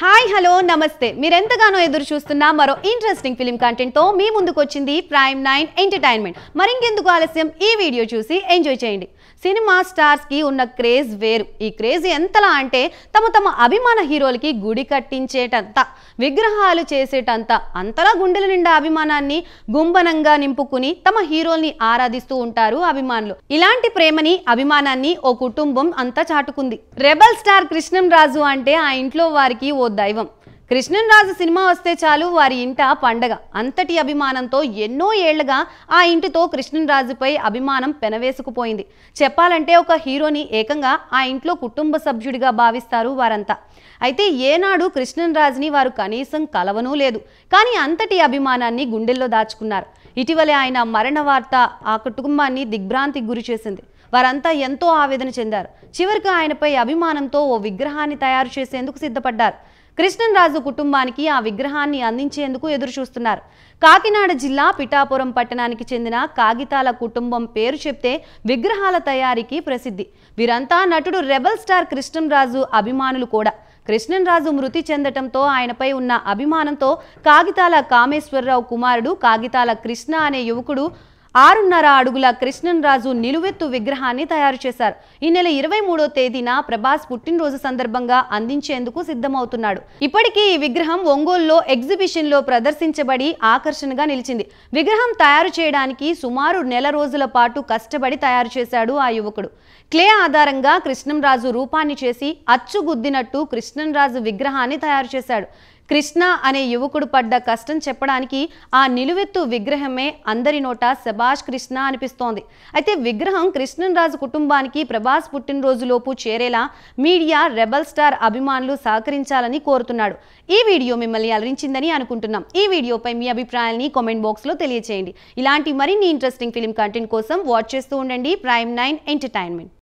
hi hello నమస్తే మీరెంతగానో ఎదురు చూస్తున్న మరో ఇంట్రెస్టింగ్ ఫిలిం కంటెంట్తో మీ ముందుకు వచ్చింది ప్రైమ్ నైన్ ఎంటర్టైన్మెంట్ మరింకెందుకు ఆలస్యం ఈ వీడియో చూసి ఎంజాయ్ చేయండి సినిమా స్టార్స్కి ఉన్న క్రేజ్ వేరు ఈ క్రేజ్ ఎంతలా అంటే తమ తమ అభిమాన హీరోలకి గుడి కట్టించేటంత విగ్రహాలు చేసేటంత అంతలా గుండెల నిండా అభిమానాన్ని గుంబనంగా నింపుకుని తమ హీరోల్ని ఆరాధిస్తూ ఉంటారు అభిమానులు ఇలాంటి ప్రేమని అభిమానాన్ని ఓ కుటుంబం అంతా చాటుకుంది రెబల్ స్టార్ కృష్ణం రాజు అంటే ఆ ఇంట్లో వారికి ఓ దైవం రాజు సినిమా వస్తే చాలు వారి ఇంట పండగ అంతటి అభిమానంతో ఎన్నో ఏళ్లుగా ఆ ఇంటితో కృష్ణన్రాజుపై అభిమానం పెనవేసుకుపోయింది చెప్పాలంటే ఒక హీరోని ఏకంగా ఆ ఇంట్లో కుటుంబ సభ్యుడిగా భావిస్తారు వారంతా అయితే ఏనాడు రాజుని వారు కనీసం కలవనూ లేదు కానీ అంతటి అభిమానాన్ని గుండెల్లో దాచుకున్నారు ఇటీవలే ఆయన మరణ వార్త ఆ కుటుంబాన్ని దిగ్భ్రాంతికి గురి చేసింది వారంతా ఎంతో ఆవేదన చెందారు చివరికి ఆయనపై అభిమానంతో ఓ విగ్రహాన్ని తయారు చేసేందుకు సిద్ధపడ్డారు కృష్ణరాజు కుటుంబానికి ఆ విగ్రహాన్ని అందించేందుకు ఎదురుచూస్తున్నారు కాకినాడ జిల్లా పిఠాపురం పట్టణానికి చెందిన కాగితాల కుటుంబం పేరు చెప్తే విగ్రహాల తయారీకి ప్రసిద్ధి వీరంతా నటుడు రెబల్ స్టార్ రాజు అభిమానులు కూడా రాజు మృతి చెందటంతో ఆయనపై ఉన్న అభిమానంతో కాగితాల కామేశ్వరరావు కుమారుడు కాగితాల కృష్ణ అనే యువకుడు ఆరున్నర అడుగుల కృష్ణన్రాజు నిలువెత్తు విగ్రహాన్ని తయారు చేశారు ఈ నెల ఇరవై మూడో తేదీన ప్రభాస్ పుట్టినరోజు సందర్భంగా అందించేందుకు సిద్ధమవుతున్నాడు ఇప్పటికీ ఈ విగ్రహం ఒంగోలులో ఎగ్జిబిషన్ లో ప్రదర్శించబడి ఆకర్షణగా నిలిచింది విగ్రహం తయారు చేయడానికి సుమారు నెల రోజుల పాటు కష్టపడి తయారు చేశాడు ఆ యువకుడు క్లే ఆధారంగా కృష్ణంరాజు రూపాన్ని చేసి అచ్చుగుద్దినట్టు రాజు విగ్రహాన్ని తయారు చేశాడు కృష్ణ అనే యువకుడు పడ్డ కష్టం చెప్పడానికి ఆ నిలువెత్తు విగ్రహమే అందరి నోట శభాష్ కృష్ణ అనిపిస్తోంది అయితే విగ్రహం కృష్ణరాజు కుటుంబానికి ప్రభాస్ పుట్టినరోజులోపు చేరేలా మీడియా రెబల్ స్టార్ అభిమానులు సహకరించాలని కోరుతున్నాడు ఈ వీడియో మిమ్మల్ని అలరించిందని అనుకుంటున్నాం ఈ వీడియోపై మీ అభిప్రాయాన్ని కామెంట్ బాక్స్లో తెలియచేయండి ఇలాంటి మరిన్ని ఇంట్రెస్టింగ్ ఫిలిం కంటెంట్ కోసం వాచ్ చేస్తూ ఉండండి ప్రైమ్ నైన్ ఎంటర్టైన్మెంట్